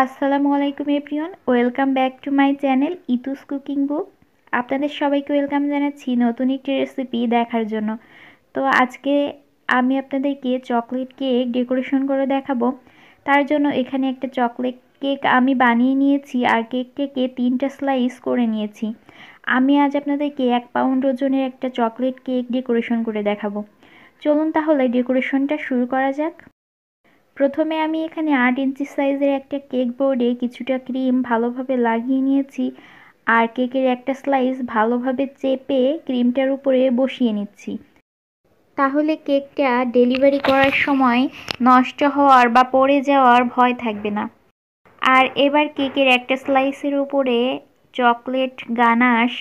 আসসালামু আলাইকুম এপ্রিয়ন welcome back to my channel ইতুস কুকিং বুক আপনাদের সবাইকে ওয়েলকাম জানাচ্ছি নতুন একটি রেসিপি দেখার জন্য তো আজকে আমি আপনাদেরকে চকলেট কেক ডেকোরেশন করে দেখাবো তার জন্য এখানে একটা চকলেট কেক আমি বানিয়ে নিয়েছি আর কেকটাকে তিনটা স্লাইস করে নিয়েছি আমি আজ আপনাদেরকে এক পাউন্ড ওজনের একটা চকলেট কেক ডেকোরেশন করে দেখাবো চলুন তাহলে ডেকোরেশনটা শুরু করা যাক প্রথমে আমি এখানে আট ইঞ্চি সাইজের একটা কেক বোর্ডে কিছুটা ক্রিম ভালোভাবে লাগিয়ে নিয়েছি আর কেকের একটা স্লাইস ভালোভাবে চেপে ক্রিমটার উপরে বসিয়ে নিচ্ছি তাহলে কেকটা ডেলিভারি করার সময় নষ্ট হওয়ার বা পড়ে যাওয়ার ভয় থাকবে না আর এবার কেকের একটা স্লাইসের উপরে চকলেট গানাস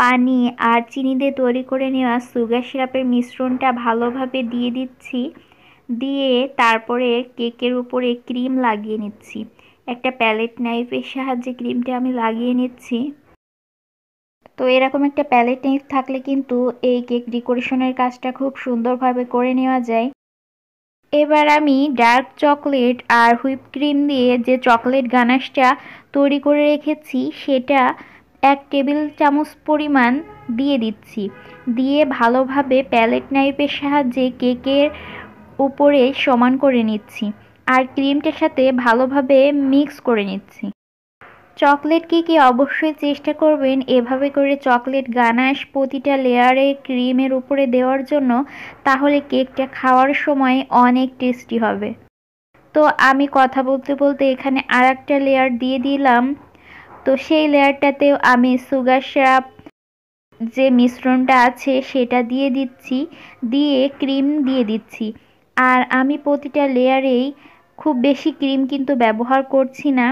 পানি আর চিনি দিয়ে তৈরি করে নেওয়া সুগার সিরাপের মিশ্রণটা ভালোভাবে দিয়ে দিচ্ছি দিয়ে তারপরে কেকের উপরে ক্রিম লাগিয়ে নিচ্ছি একটা প্যালেট নাইফের সাহায্যে ক্রিমটা আমি লাগিয়ে নিচ্ছি তো এরকম একটা প্যালেট নাইফ থাকলে কিন্তু এই কেক ডেকোরেশনের কাজটা খুব সুন্দরভাবে করে নেওয়া যায় এবার আমি ডার্ক চকলেট আর হুইপ ক্রিম দিয়ে যে চকলেট গানাশটা তৈরি করে রেখেছি সেটা এক টেবিল চামচ পরিমাণ দিয়ে দিচ্ছি দিয়ে ভালোভাবে প্যালেট নাইফের সাহায্যে কেকের উপরে সমান করে নিচ্ছি আর ক্রিমটার সাথে ভালোভাবে মিক্স করে নিচ্ছি চকলেট কেকে অবশ্যই চেষ্টা করবেন এভাবে করে চকলেট গানাশ প্রতিটা লেয়ারে ক্রিমের উপরে দেওয়ার জন্য তাহলে কেকটা খাওয়ার সময় অনেক টেস্টি হবে তো আমি কথা বলতে বলতে এখানে আর একটা লেয়ার দিয়ে দিলাম তো সেই লেয়ারটাতেও আমি সুগার সাপ যে মিশ্রণটা আছে সেটা দিয়ে দিচ্ছি দিয়ে ক্রিম দিয়ে দিচ্ছি আর আমি প্রতিটা লেয়ারেই খুব বেশি ক্রিম কিন্তু ব্যবহার করছি না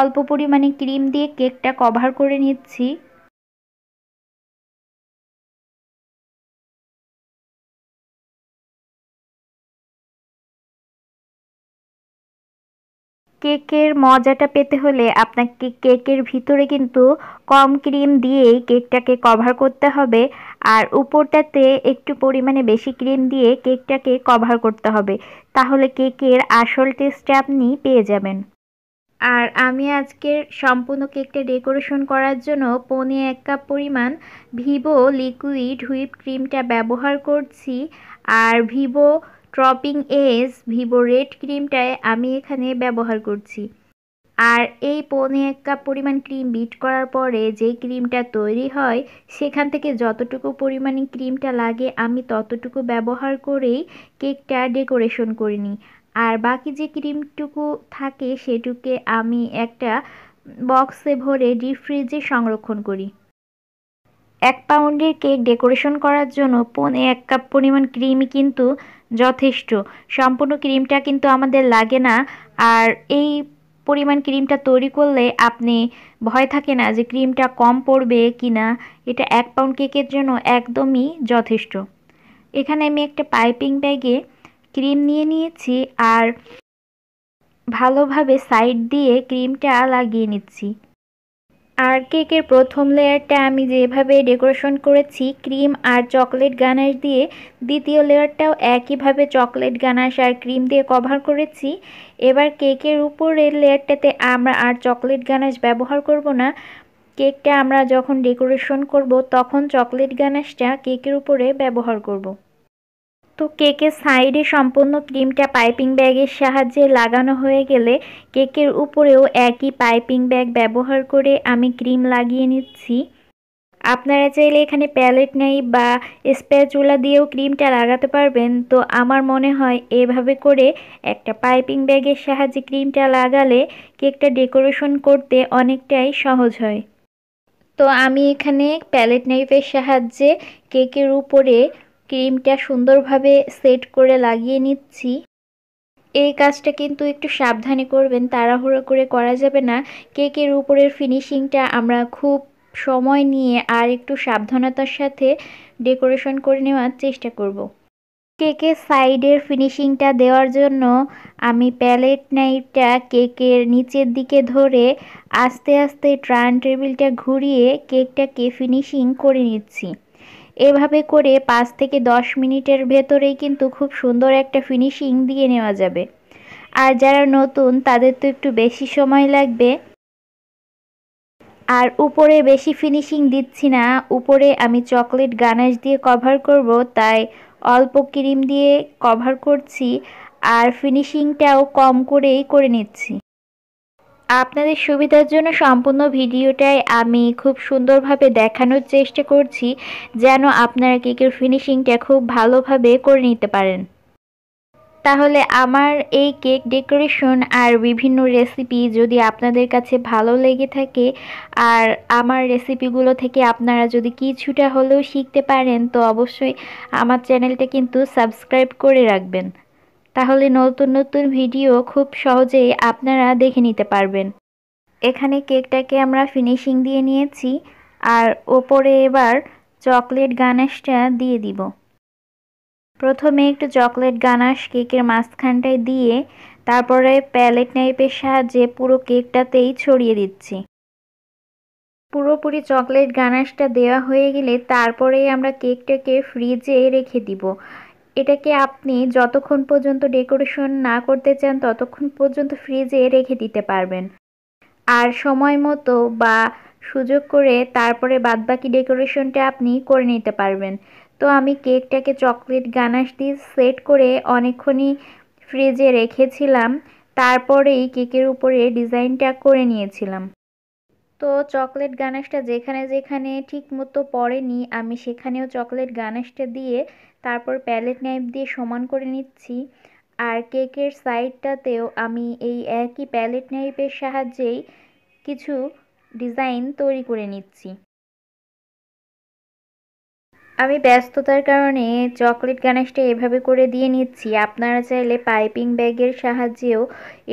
অল্প পরিমাণে ক্রিম দিয়ে কেকটা কভার করে নিচ্ছি কেকের মজাটা পেতে হলে আপনাকে কেকের ভিতরে কিন্তু কম ক্রিম দিয়েই কেকটাকে কভার করতে হবে আর উপরটাতে একটু পরিমাণে বেশি ক্রিম দিয়ে কেকটাকে কভার করতে হবে তাহলে কেকের আসল টেস্টটা আপনি পেয়ে যাবেন আর আমি আজকের সম্পূর্ণ কেকটা ডেকোরেশন করার জন্য পনে এক কাপ পরিমাণ ভিভো লিকুইড হুইপ ক্রিমটা ব্যবহার করছি আর ভিভো ট্রপিং এস ভিভো রেড ক্রিমটায় আমি এখানে ব্যবহার করছি আর এই পৌনে এক কাপ পরিমাণ ক্রিম বিট করার পরে যে ক্রিমটা তৈরি হয় সেখান থেকে যতটুকু পরিমাণে ক্রিমটা লাগে আমি ততটুকু ব্যবহার করেই কেকটা ডেকোরেশন করে নিই আর বাকি যে ক্রিমটুকু থাকে সেটুকে আমি একটা বক্সে ভরে ডিপ ফ্রিজে সংরক্ষণ করি এক পাউন্ডের কেক ডেকোরেশন করার জন্য পনে এক কাপ পরিমাণ ক্রিমই কিন্তু যথেষ্ট সম্পূর্ণ ক্রিমটা কিন্তু আমাদের লাগে না আর এই পরিমাণ ক্রিমটা তৈরি করলে আপনি ভয় থাকে না যে ক্রিমটা কম পড়বে কি না এটা এক পাউন্ড কেকের জন্য একদমই যথেষ্ট এখানে আমি একটা পাইপিং ব্যাগে ক্রিম নিয়ে নিয়েছি আর ভালোভাবে সাইড দিয়ে ক্রিমটা লাগিয়ে নিচ্ছি আর কেকের প্রথম লেয়ারটা আমি যেভাবে ডেকোরেশন করেছি ক্রিম আর চকলেট গানার দিয়ে দ্বিতীয় লেয়ারটাও একইভাবে চকলেট গানাশ আর ক্রিম দিয়ে কভার করেছি এবার কেকের উপরের লেয়ারটাতে আমরা আর চকলেট গানাশ ব্যবহার করব না কেকটা আমরা যখন ডেকোরেশন করব তখন চকলেট গানাশটা কেকের উপরে ব্যবহার করব। তো কেকের সাইডে সম্পূর্ণ ক্রিমটা পাইপিং ব্যাগের সাহায্যে লাগানো হয়ে গেলে কেকের উপরেও একই পাইপিং ব্যাগ ব্যবহার করে আমি ক্রিম লাগিয়ে নিচ্ছি আপনারা চাইলে এখানে প্যালেট নেই বা স্প্যাচুলা দিয়েও ক্রিমটা লাগাতে পারবেন তো আমার মনে হয় এভাবে করে একটা পাইপিং ব্যাগের সাহায্যে ক্রিমটা লাগালে কেকটা ডেকোরেশন করতে অনেকটাই সহজ হয় তো আমি এখানে প্যালেট নাইফের সাহায্যে কেকের উপরে ক্রিমটা সুন্দরভাবে সেট করে লাগিয়ে নিচ্ছি এই কাজটা কিন্তু একটু সাবধানে করবেন তাড়াহুড়ো করে করা যাবে না কেকের উপরের ফিনিশিংটা আমরা খুব সময় নিয়ে আর একটু সাবধানতার সাথে ডেকোরেশন করে নেওয়ার চেষ্টা করব। কেকের সাইডের ফিনিশিংটা দেওয়ার জন্য আমি প্যালেট নাইফটা কেকের নিচের দিকে ধরে আস্তে আস্তে ট্রান টেবিলটা ঘুরিয়ে কেকটাকে ফিনিশিং করে নিচ্ছি এভাবে করে পাঁচ থেকে দশ মিনিটের ভেতরেই কিন্তু খুব সুন্দর একটা ফিনিশিং দিয়ে নেওয়া যাবে আর যারা নতুন তাদের তো একটু বেশি সময় লাগবে আর উপরে বেশি ফিনিশিং দিচ্ছি না উপরে আমি চকলেট গানাশ দিয়ে কভার করব তাই অল্প ক্রিম দিয়ে কভার করছি আর ফিনিশিংটাও কম করেই করে নিচ্ছি আপনাদের সুবিধার জন্য সম্পূর্ণ ভিডিওটাই আমি খুব সুন্দরভাবে দেখানোর চেষ্টা করছি যেন আপনারা কেকের ফিনিশিংটা খুব ভালোভাবে করে নিতে পারেন তাহলে আমার এই কেক ডেকোরেশন আর বিভিন্ন রেসিপি যদি আপনাদের কাছে ভালো লেগে থাকে আর আমার রেসিপিগুলো থেকে আপনারা যদি কিছুটা হলেও শিখতে পারেন তো অবশ্যই আমার চ্যানেলটা কিন্তু সাবস্ক্রাইব করে রাখবেন তাহলে নতুন নতুন ভিডিও খুব সহজেই আপনারা দেখে নিতে পারবেন এখানে কেকটাকে আমরা ফিনিশিং দিয়ে নিয়েছি আর ওপরে এবার চকলেট গানাশটা দিয়ে দিব প্রথমে একটু চকলেট গানাশ কেকের মাঝখানটায় দিয়ে তারপরে প্যালেট নাইপের সাহায্যে পুরো কেকটাতেই ছড়িয়ে দিচ্ছি পুরোপুরি চকলেট গানাশটা দেওয়া হয়ে গেলে তারপরেই আমরা কেকটাকে ফ্রিজে রেখে দিব এটাকে আপনি যতক্ষণ পর্যন্ত ডেকোরেশন না করতে চান ততক্ষণ পর্যন্ত ফ্রিজে রেখে দিতে পারবেন আর সময় মতো বা সুযোগ করে তারপরে বাদবাকি ডেকোরেশনটা আপনি করে নিতে পারবেন তো আমি কেকটাকে চকলেট গানাশ দিয়ে সেট করে অনেকক্ষণই ফ্রিজে রেখেছিলাম তারপরেই কেকের উপরে ডিজাইনটা করে নিয়েছিলাম তো চকলেট গানাশটা যেখানে যেখানে ঠিক মতো পড়েনি আমি সেখানেও চকলেট গানাশটা দিয়ে তারপর প্যালেট নাইপ দিয়ে সমান করে নিচ্ছি আর কেকের সাইডটাতেও আমি এই একই প্যালেট নাইপের সাহায্যেই কিছু ডিজাইন তৈরি করে নিচ্ছি আমি ব্যস্ততার কারণে চকলেট গানাশটা এভাবে করে দিয়ে নিচ্ছি আপনারা চাইলে পাইপিং ব্যাগের সাহায্যেও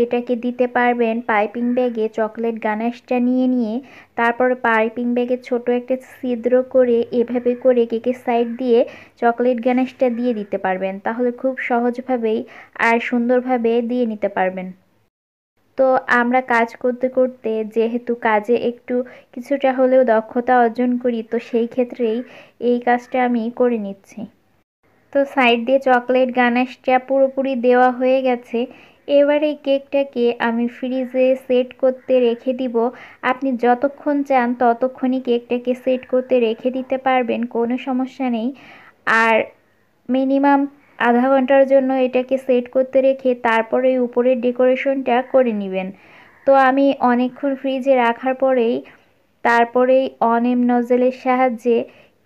এটাকে দিতে পারবেন পাইপিং ব্যাগে চকলেট গানাশটা নিয়ে নিয়ে তারপর পাইপিং ব্যাগে ছোট একটা ছিদ্র করে এভাবে করে কেকের সাইড দিয়ে চকলেট গানাশটা দিয়ে দিতে পারবেন তাহলে খুব সহজভাবেই আর সুন্দরভাবে দিয়ে নিতে পারবেন তো আমরা কাজ করতে করতে যেহেতু কাজে একটু কিছুটা হলেও দক্ষতা অর্জন করি তো সেই ক্ষেত্রেই এই কাজটা আমি করে নিচ্ছি তো সাইড দিয়ে চকলেট গানাশটা পুরোপুরি দেওয়া হয়ে গেছে এবার এই কেকটাকে আমি ফ্রিজে সেট করতে রেখে দিব আপনি যতক্ষণ চান ততক্ষণই কেকটাকে সেট করতে রেখে দিতে পারবেন কোনো সমস্যা নেই আর মিনিমাম আধা ঘন্টার জন্য এটাকে সেট করতে রেখে তারপরে উপরের ডেকোরেশনটা করে নেবেন তো আমি অনেকক্ষণ ফ্রিজে রাখার পরেই তারপরেই অনেম নজলের সাহায্যে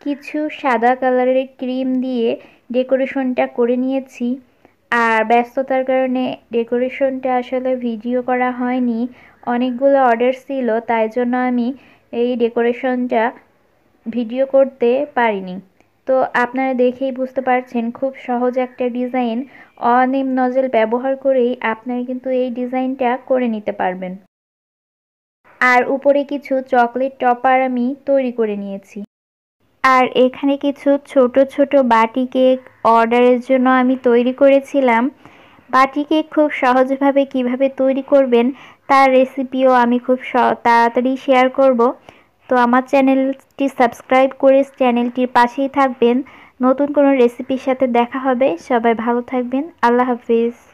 কিছু সাদা কালারের ক্রিম দিয়ে ডেকোরেশনটা করে নিয়েছি আর ব্যস্ততার কারণে ডেকোরেশনটা আসলে ভিডিও করা হয়নি অনেকগুলো অর্ডার ছিল তাই জন্য আমি এই ডেকোরেশনটা ভিডিও করতে পারিনি তো আপনারা দেখেই বুঝতে পারছেন খুব সহজ একটা ডিজাইন অনিম নজেল ব্যবহার করেই আপনারা কিন্তু এই ডিজাইনটা করে নিতে পারবেন আর উপরে কিছু চকলেট টপার আমি তৈরি করে নিয়েছি আর এখানে কিছু ছোট ছোট বাটি কেক অর্ডারের জন্য আমি তৈরি করেছিলাম বাটি কেক খুব সহজভাবে কিভাবে তৈরি করবেন তার রেসিপিও আমি খুব তাড়াতাড়ি শেয়ার করব তো আমার চ্যানেলটি সাবস্ক্রাইব করে চ্যানেলটির পাশেই থাকবেন নতুন কোনো রেসিপির সাথে দেখা হবে সবাই ভালো থাকবেন আল্লাহ হাফিজ